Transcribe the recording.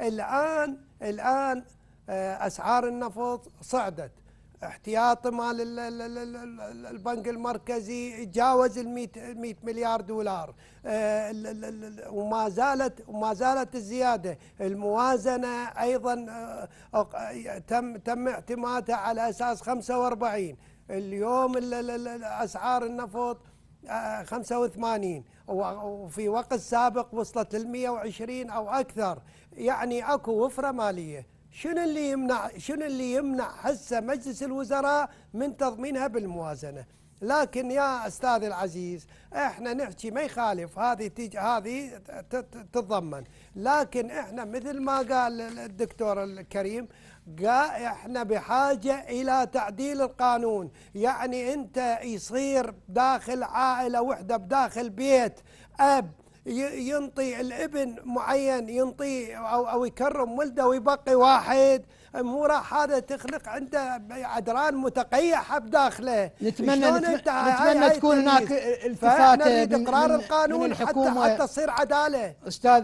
الآن الآن أسعار النفط صعدت احتياط مال البنك المركزي تجاوز ال 100 مليار دولار وما زالت وما زالت الزياده الموازنه ايضا تم تم اعتمادها على اساس 45 اليوم اسعار النفط 85 وفي وقت سابق وصلت ل 120 أو أكثر يعني أكو وفرة مالية شنو اللي يمنع شنو اللي يمنع هسه مجلس الوزراء من تضمينها بالموازنه لكن يا استاذ العزيز احنا نحكي ما يخالف هذه تج... هذه تتضمن لكن احنا مثل ما قال الدكتور الكريم قال احنا بحاجه الى تعديل القانون يعني انت يصير داخل عائله وحده بداخل بيت اب ينطي الابن معين ينطي او او يكرم ولده ويبقي واحد مو راح هذا تخلق عنده عدران متقيحه بداخله نتمنى نتمنى, نتمنى نتمنى تكون هناك التفات من, من الحكومه حتى تصير عداله استاذ